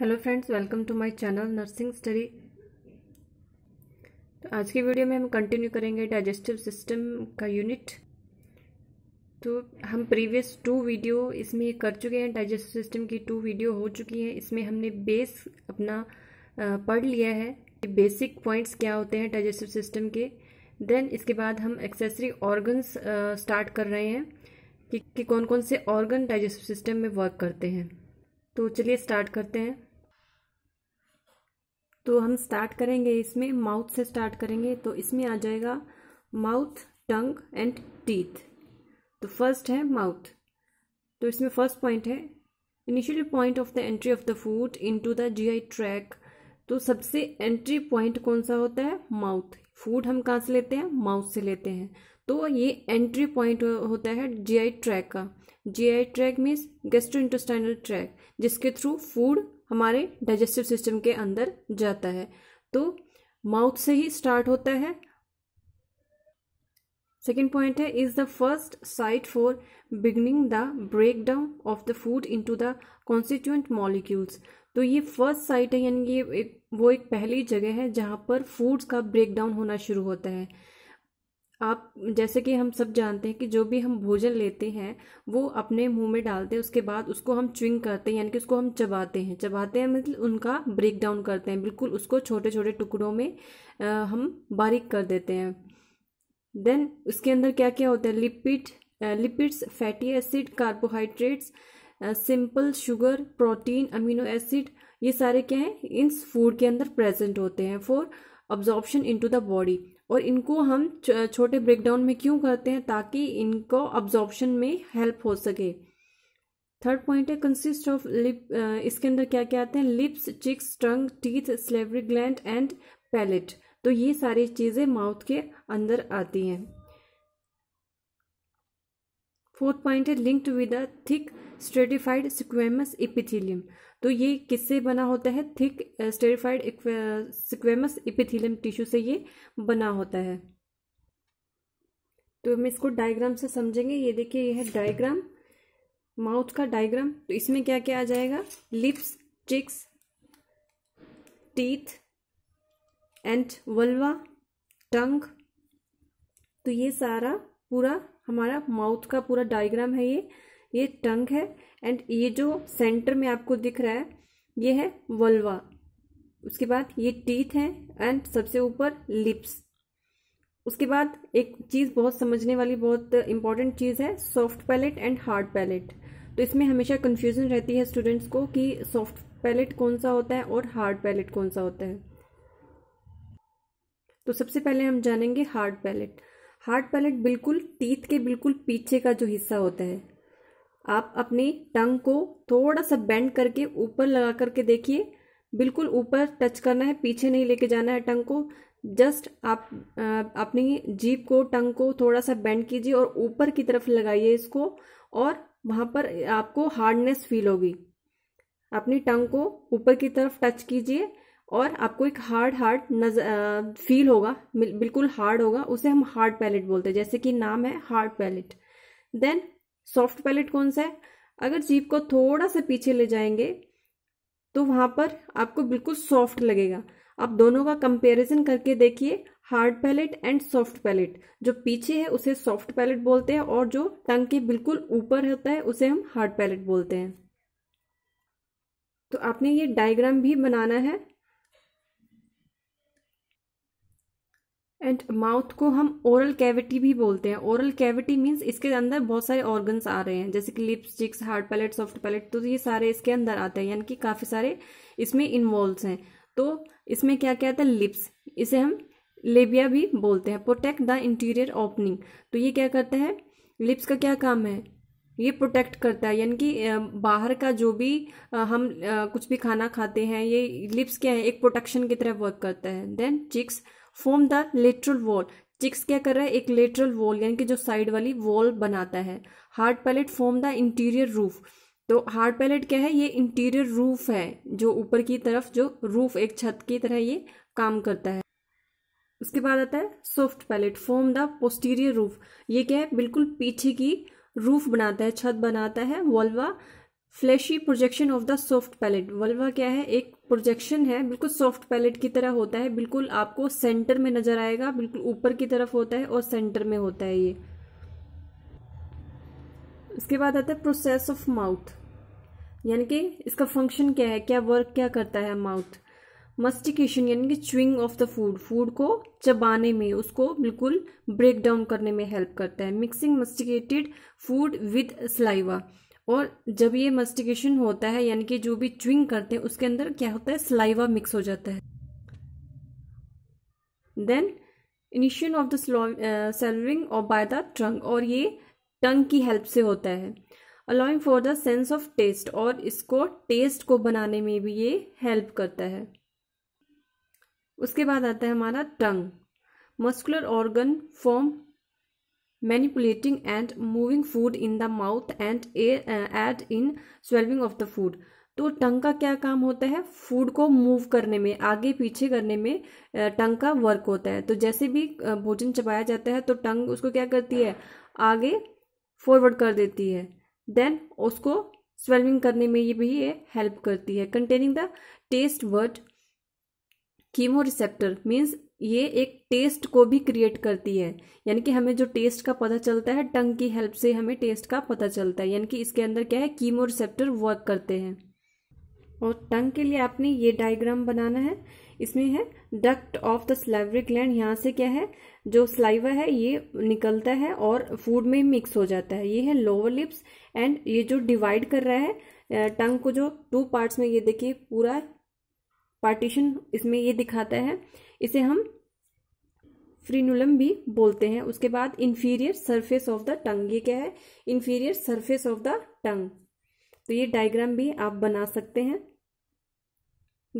hello friends welcome to my channel nursing study तो आज की वीडियो में हम कंटिन्यू करेंगे डाइजेस्टिव सिस्टम का यूनिट तो हम प्रीवियस टू वीडियो इसमें कर चुके हैं डाइजेस्टिव सिस्टम की टू वीडियो हो चुकी हैं इसमें हमने बेस अपना पढ़ लिया है कि बेसिक पॉइंट्स क्या होते हैं डाइजेस्टिव सिस्टम के देन इसके बाद हम एक्सेसरी ऑर्गन्स स्टार्ट कर रहे हैं कि, कि कौन कौन से ऑर्गन डाइजेस्टिव सिस्टम में वर्क करते हैं तो चलिए स्टार्ट करते हैं तो हम स्टार्ट करेंगे इसमें माउथ से स्टार्ट करेंगे तो इसमें आ जाएगा माउथ टंग एंड टीथ तो फर्स्ट है माउथ तो इसमें फर्स्ट पॉइंट है initial point of the entry of the food into the GI tract तो सबसे एंट्री पॉइंट कौन सा होता है माउथ फूड हम कहाँ से लेते हैं माउथ से लेते हैं तो ये एंट्री पॉइंट होता है जीआई ट्रैक का GI tract means gastro intestinal tract जिसके थ्रू फूड हमारे डाइजेस्टिव सिस्टम के अंदर जाता है तो माउथ से ही स्टार्ट होता है सेकेंड पॉइंट है is the first site for beginning the break down of the food into the constituent molecules तो ये फर्स्ट साइट है यानी ये एक वो एक पहली जगह है जहाँ पर फूड्स का ब्रेक डाउन होना शुरू होता है आप जैसे कि हम सब जानते हैं कि जो भी हम भोजन लेते हैं वो अपने मुंह में डालते हैं उसके बाद उसको हम च्विंग करते हैं यानी कि उसको हम चबाते हैं चबाते हैं मतलब उनका ब्रेक डाउन करते हैं बिल्कुल उसको छोटे छोटे टुकड़ों में आ, हम बारीक कर देते हैं देन उसके अंदर क्या क्या होता है lipid lipids fatty acid carbohydrates simple sugar protein amino acid ये सारे क्या हैं इन फूड के अंदर प्रेजेंट होते हैं for in into the body और इनको हम छोटे ब्रेकडाउन में क्यों करते हैं ताकि इनको अब्जॉर्प्शन में हेल्प हो सके थर्ड पॉइंट है कंसिस्ट ऑफ लिप इसके अंदर क्या क्या आते हैं lips cheeks tongue teeth salivary gland and palate तो ये सारी चीज़ें माउथ के अंदर आती हैं फोर्थ पॉइंट है lined with a thick stratified squamous epithelium तो ये किससे बना होता है thick stratified squamous epithelium tissue से ये बना होता है तो हम इसको डायग्राम से समझेंगे ये देखिए ये है डायग्राम माउथ का डायग्राम तो इसमें क्या क्या आ जाएगा lips cheeks teeth and uvula tongue तो ये सारा पूरा हमारा माउथ का पूरा डायग्राम है ये ये टंग है एंड ये जो सेंटर में आपको दिख रहा है ये है वल्वा उसके बाद ये टीथ है एंड सबसे ऊपर लिप्स उसके बाद एक चीज़ बहुत समझने वाली बहुत इंपॉर्टेंट चीज़ है soft palate and hard palate तो इसमें हमेशा कन्फ्यूज़न रहती है स्टूडेंट्स को कि सॉफ्ट पैलेट कौन सा होता है और हार्ड पैलेट कौन सा होता है तो सबसे पहले हम जानेंगे हार्ड पैलेट हार्ड पैलेट बिल्कुल टीथ के बिल्कुल पीछे का जो हिस्सा होता है आप अपनी टंग को थोड़ा सा बेंड करके ऊपर लगा करके देखिए बिल्कुल ऊपर टच करना है पीछे नहीं लेके जाना है टंग को जस्ट आप आ, अपनी जीप को टंग को थोड़ा सा बेंड कीजिए और ऊपर की तरफ लगाइए इसको और वहाँ पर आपको हार्डनेस फील होगी अपनी टंग को ऊपर की तरफ टच कीजिए और आपको एक हार्ड हार्ड नजर फील होगा बिल्कुल हार्ड होगा उसे हम हार्ड पैलेट बोलते हैं जैसे कि नाम है hard palate then soft palate कौन सा है अगर जीप को थोड़ा सा पीछे ले जाएंगे तो वहां पर आपको बिल्कुल सॉफ्ट लगेगा आप दोनों का कंपेरिजन करके देखिए hard palate and soft palate जो पीछे है उसे सॉफ्ट पैलेट बोलते हैं और जो टंग के बिल्कुल ऊपर होता है उसे हम हार्ड पैलेट बोलते हैं तो आपने ये डायग्राम भी बनाना है एंड माउथ को हम ओरल कैविटी भी बोलते हैं ओरल कैविटी मीन्स इसके अंदर बहुत सारे ऑर्गन्स आ रहे हैं जैसे कि lips cheeks hard palate soft palate तो ये सारे इसके अंदर आते हैं यानी कि काफ़ी सारे इसमें इन्वॉल्व हैं तो इसमें क्या क्या आता है लिप्स इसे हम लेबिया भी बोलते हैं प्रोटेक्ट द इंटीरियर ओपनिंग तो ये क्या करता है लिप्स का क्या काम है ये प्रोटेक्ट करता है यानी कि बाहर का जो भी हम कुछ भी खाना खाते हैं ये लिप्स क्या है एक प्रोटेक्शन की तरह वर्क करता है then cheeks form the lateral wall cheeks क्या कर रहा है एक लेटरल वॉल यानी कि जो साइड वाली वॉल बनाता है hard palate form the anterior roof तो हार्ड पैलेट क्या है ये इंटीरियर रूफ है जो ऊपर की तरफ जो रूफ एक छत की तरह ये काम करता है उसके बाद आता है soft palate form the posterior roof ये क्या है बिल्कुल पीछे की रूफ बनाता है छत बनाता है uvula fleshy projection of the soft palate uvula क्या है एक प्रोजेक्शन है बिल्कुल सॉफ्ट पैलेट की तरह होता है बिल्कुल आपको सेंटर में नजर आएगा बिल्कुल ऊपर की तरफ होता है और सेंटर में होता है ये इसके बाद आता है प्रोसेस ऑफ माउथ यानी कि इसका फंक्शन क्या है क्या वर्क क्या करता है माउथ मस्टिकेशन यानी कि chewing of the food food को चबाने में उसको बिल्कुल ब्रेक डाउन करने में हेल्प करता है mixing masticated food with saliva और जब ये मस्टिकेशन होता है यानी कि जो भी च्विंग करते हैं उसके अंदर क्या होता है स्लाइवा मिक्स हो जाता है then initiation of the swallowing और बाय द ट्रंक और ये टंग की हेल्प से होता है allowing for the sense of taste और इसको टेस्ट को बनाने में भी ये हेल्प करता है उसके बाद आता है हमारा tongue muscular organ form manipulating and moving food in the mouth and uh, add in swallowing of the food तो टंग का क्या काम होता है फूड को मूव करने में आगे पीछे करने में uh, टंग का वर्क होता है तो जैसे भी uh, भोजन चबाया जाता है तो टंग उसको क्या करती है आगे फॉरवर्ड कर देती है देन उसको स्वेलविंग करने में ये भी ये हेल्प करती है containing the taste word chemo receptor means ये एक टेस्ट को भी क्रिएट करती है यानी कि हमें जो टेस्ट का पता चलता है टंग की हेल्प से हमें टेस्ट का पता चलता है यानी कि इसके अंदर क्या है कीमो रिसेप्टर वर्क करते हैं और टंग के लिए आपने ये डायग्राम बनाना है इसमें है duct of the salivary gland यहाँ से क्या है जो स्लाइवा है ये निकलता है और फूड में मिक्स हो जाता है ये है लोअर लिप्स एंड ये जो डिवाइड कर रहा है टंग को जो टू पार्ट्स में ये देखिए पूरा पार्टीशन इसमें ये दिखाता है इसे हम फ्रीनुलम भी बोलते हैं उसके बाद inferior surface of the tongue ये क्या है inferior surface of the tongue तो ये डायग्राम भी आप बना सकते हैं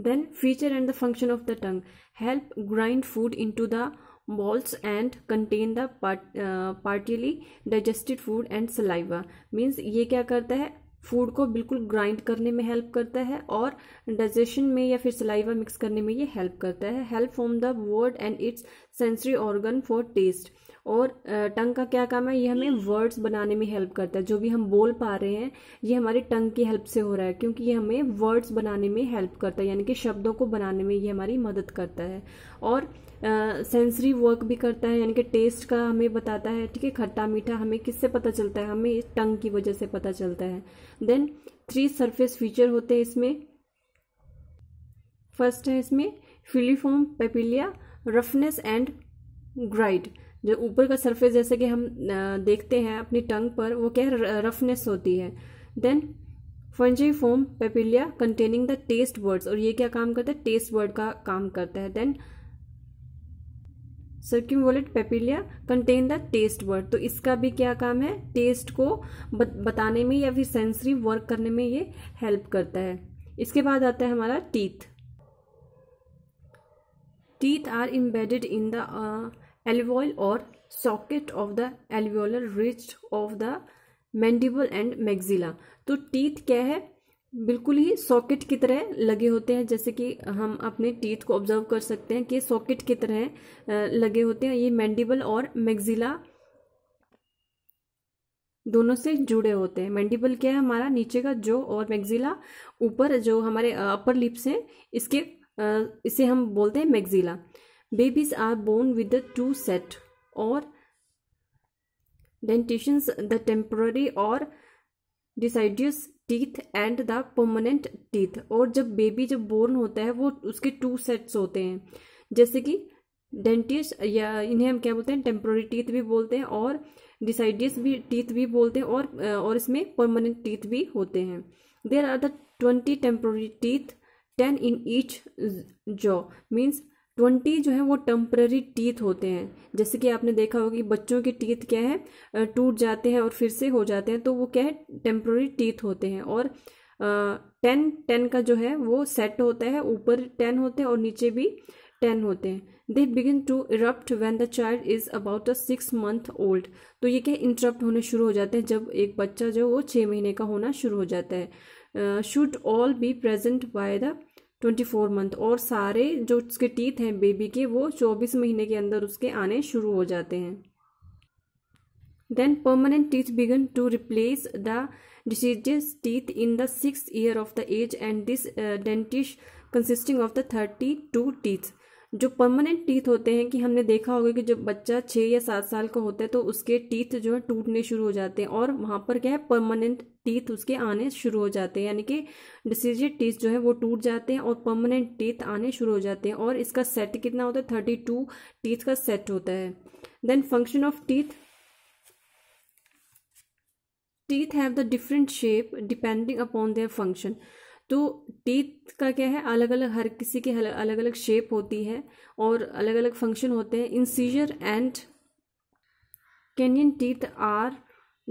then feature and the function of the tongue help grind food into the balls and contain the partially uh, food and saliva means ये क्या करता है फूड को बिल्कुल ग्राइंड करने में हेल्प करता है और डाइजेशन में या फिर सलाइवा मिक्स करने में ये हेल्प करता है help from the word and its sensory organ for taste और टंग का क्या काम है ये हमें वर्ड्स बनाने में हेल्प करता है जो भी हम बोल पा रहे हैं ये हमारी टंग की हेल्प से हो रहा है क्योंकि ये हमें वर्ड्स बनाने में हेल्प करता है यानी कि शब्दों को बनाने में ये हमारी मदद करता है और सेंसरी वर्क भी करता है यानी कि टेस्ट का हमें बताता है ठीक है खट्टा मीठा हमें किससे पता चलता है हमें इस टंग की वजह से पता चलता है देन थ्री सरफेस फीचर होते हैं इसमें फर्स्ट है इसमें filiform papillae roughness and grind जो ऊपर का सरफेस जैसे कि हम देखते हैं अपनी टंग पर वो क्या है रफनेस होती है then fungiform papillae containing the taste words और ये क्या काम करता है टेस्ट वर्ड का काम करता है then circumvallate papillae contain the taste word तो इसका भी क्या काम है टेस्ट को बताने में या फिर सेंसरी वर्क करने में ये हेल्प करता है इसके बाद आता है हमारा teeth teeth are embedded in the alveolar और socket of the alveolar ridge of the mandible and maxilla तो टीथ क्या है बिल्कुल ही सॉकेट की तरह लगे होते हैं जैसे कि हम अपने टीथ को ऑब्जर्व कर सकते हैं कि सॉकेट की तरह लगे होते हैं ये मैंडिबल और मैगजिला दोनों से जुड़े होते हैं मैंडिबल क्या है हमारा नीचे का जो और मैगजिला ऊपर जो हमारे अपर लिप्स हैं इसके इसे हम बोलते हैं maxilla babies are born with the two set और डेंटिशंस द टेम्पररी और deciduous teeth and the permanent teeth और जब बेबी जब बोर्न होता है वो उसके टू सेट्स होते हैं जैसे कि डेंटिस या इन्हें हम क्या बोलते हैं टेम्प्रोरी टीथ भी बोलते हैं और डिसाइडियस भी टीथ भी बोलते हैं और और इसमें परमानेंट टीथ भी होते हैं there are the twenty temporary teeth ten in each jaw means twenty जो है वो टम्प्ररी टीथ होते हैं जैसे कि आपने देखा होगा कि बच्चों के टीथ क्या है टूट जाते हैं और फिर से हो जाते हैं तो वो क्या है टेम्प्ररी टीथ होते हैं और टेन टेन का जो है वो सेट होता है ऊपर टेन होते हैं और नीचे भी टेन होते हैं they begin to erupt when the child is about a six month old तो ये क्या इंटरप्ट होने शुरू हो जाते हैं जब एक बच्चा जो वो छः महीने का होना शुरू हो जाता है should all be present by the twenty four month और सारे जो उसके टीथ हैं बेबी के वो चौबीस महीने के अंदर उसके आने शुरू हो जाते हैं then permanent teeth began to replace the deciduous teeth in the six year of the age and this dentition consisting of the thirty two teeth जो परमानेंट टीथ होते हैं कि हमने देखा होगा कि जब बच्चा छः या सात साल का होता है तो उसके टीथ जो है टूटने शुरू हो जाते हैं और वहाँ पर क्या है परमानेंट टीथ उसके आने शुरू हो जाते हैं यानी कि डिसीजेड टीथ जो है वो टूट जाते हैं और परमानेंट टीथ आने शुरू हो जाते हैं और इसका सेट कितना होता है थर्टी टू टीथ का सेट होता है then function of teeth teeth have the different shape depending upon their function तो टीथ का क्या है अलग अलग हर किसी के अलग अलग शेप होती है और अलग अलग फंक्शन होते हैं incisor and canine teeth are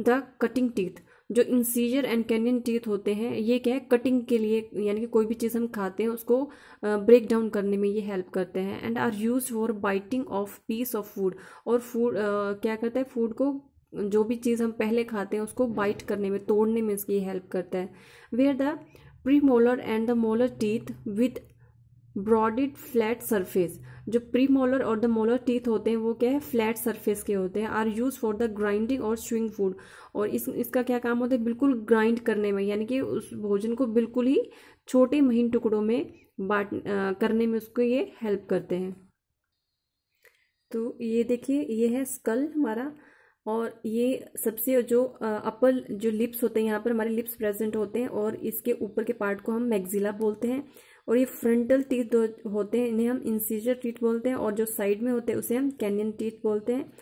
the cutting teeth जो इंसीजर एंड कैनियन टीथ होते हैं ये क्या है कटिंग के लिए यानी कि कोई भी चीज़ हम खाते हैं उसको ब्रेक डाउन करने में ये हेल्प करते हैं and are use for biting of piece of food और फूड uh, क्या करता है फूड को जो भी चीज़ हम पहले खाते हैं उसको बाइट करने में तोड़ने में इसकी हेल्प करता है where the premolar and the molar teeth with broad flat surface जो प्री मोलर और द मोलर टीथ होते हैं वो क्या है फ्लैट सरफेस के होते हैं are use for the grinding और स्विंग फूड और इस इसका क्या काम होता है बिल्कुल ग्राइंड करने में यानी कि उस भोजन को बिल्कुल ही छोटे महीन टुकड़ों में बांट करने में उसको ये हेल्प करते हैं तो ये देखिए ये है स्कल हमारा और ये सबसे जो अपर जो लिप्स होते हैं यहाँ पर हमारे लिप्स प्रेजेंट होते हैं और इसके ऊपर के पार्ट को हम मैगजिला बोलते हैं और ये फ्रंटल टीथ होते हैं इन्हें हम इंसीजर टीथ बोलते हैं और जो साइड में होते हैं उसे हम कैनियन टीथ बोलते हैं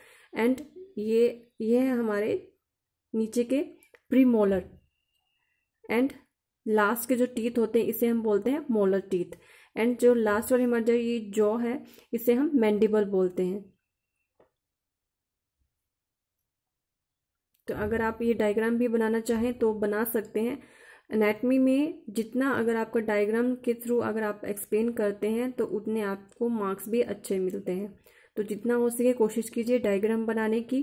एंड ये ये है हमारे नीचे के प्रीमोलर एंड लास्ट के जो टीथ होते हैं इसे हम बोलते हैं मोलर टीथ एंड जो लास्ट वाली हमारा जो ये जॉ है इसे हम मैंडिबल बोलते हैं तो अगर आप ये डायग्राम भी बनाना चाहें तो बना सकते हैं अनेटमी में जितना अगर आपका डायग्राम के थ्रू अगर आप एक्सप्लेन करते हैं तो उतने आपको मार्क्स भी अच्छे मिलते हैं तो जितना हो सके कोशिश कीजिए डायग्राम बनाने की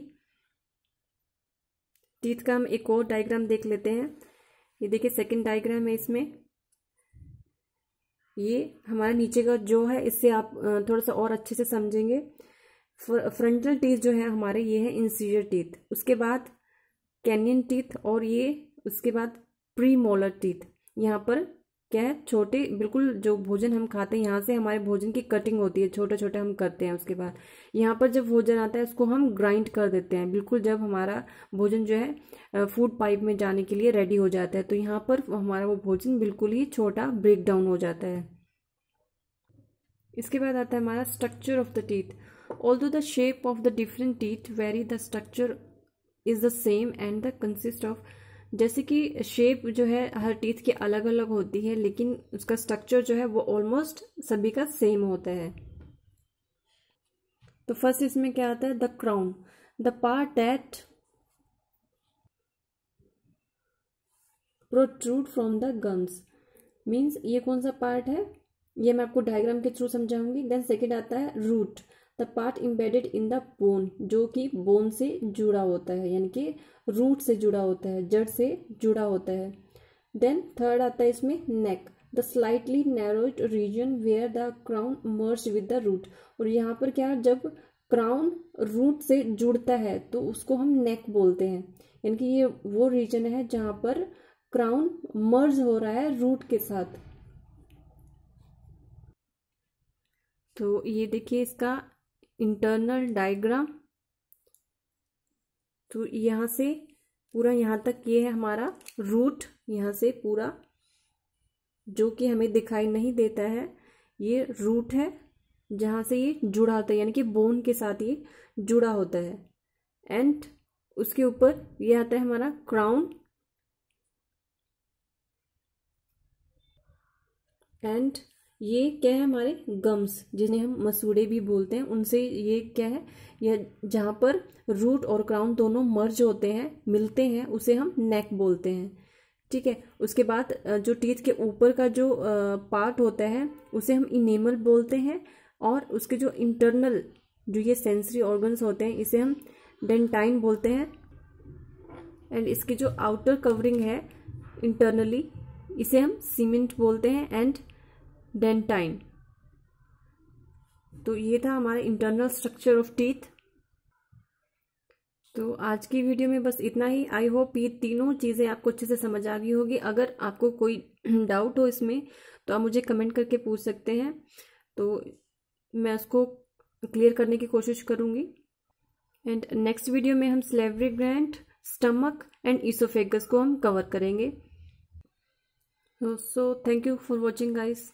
टीथ का हम एक और डायग्राम देख लेते हैं ये देखिए सेकंड डायग्राम है इसमें ये हमारा नीचे का जो है इससे आप थोड़ा सा और अच्छे से समझेंगे फ्रंटल टीथ जो है हमारे ये है इंसीजर टीथ उसके बाद कैनियन टीथ और ये उसके बाद प्री मोलर टीथ यहाँ पर क्या है छोटे बिल्कुल जो भोजन हम खाते हैं यहाँ से हमारे भोजन की कटिंग होती है छोटे छोटे हम करते हैं उसके बाद यहाँ पर जब भोजन आता है उसको हम ग्राइंड कर देते हैं बिल्कुल जब हमारा भोजन जो है फूड पाइप में जाने के लिए रेडी हो जाता है तो यहाँ पर हमारा वो भोजन बिल्कुल ही छोटा ब्रेक डाउन हो जाता है इसके बाद आता है हमारा structure of the teeth all the shape of the different teeth vary the structure is the same and the consist of जैसे कि शेप जो है हर टीथ की अलग अलग होती है लेकिन उसका स्ट्रक्चर जो है वो ऑलमोस्ट सभी का सेम होता है तो फर्स्ट इसमें क्या आता है the crown the part that protrude from the gums means ये कौन सा पार्ट है ये मैं आपको डायग्राम के थ्रू समझाऊंगी देन सेकेंड आता है root the part embedded in the bone जो कि बोन से जुड़ा होता है यानी कि रूट से जुड़ा होता है जड़ से जुड़ा होता है देन थर्ड आता है इसमें neck the slightly narrowed region where the crown merge with the root और यहाँ पर क्या जब क्राउन रूट से जुड़ता है तो उसको हम नेक बोलते हैं यानी कि ये वो रीजन है जहाँ पर क्राउन मर्ज हो रहा है रूट के साथ तो ये देखिए इसका इंटरनल डायग्राम तो यहाँ से पूरा यहाँ तक ये है हमारा रूट यहाँ से पूरा जो कि हमें दिखाई नहीं देता है ये रूट है जहाँ से ये जुड़ा होता है यानी कि बोन के साथ ये जुड़ा होता है एंड उसके ऊपर ये आता है हमारा क्राउन एंड ये क्या है हमारे गम्स जिन्हें हम मसूड़े भी बोलते हैं उनसे ये क्या है यह जहाँ पर रूट और क्राउन दोनों मर्ज होते हैं मिलते हैं उसे हम नेक बोलते हैं ठीक है उसके बाद जो टीथ के ऊपर का जो पार्ट होता है उसे हम इनेमल बोलते हैं और उसके जो इंटरनल जो ये सेंसरी ऑर्गन्स होते हैं इसे हम डेंटाइन बोलते हैं एंड इसके जो आउटर कवरिंग है इंटरनली इसे हम सीमेंट बोलते हैं एंड डेंटाइन तो ये था हमारा इंटरनल स्ट्रक्चर ऑफ टीथ तो आज की वीडियो में बस इतना ही आई होप ये तीनों चीज़ें आपको अच्छे से समझ आ गई होगी अगर आपको कोई डाउट हो इसमें तो आप मुझे कमेंट करके पूछ सकते हैं तो मैं उसको क्लियर करने की कोशिश करूंगी एंड नेक्स्ट वीडियो में हम salivary gland stomach and oesophagus को हम कवर करेंगे so thank you for watching guys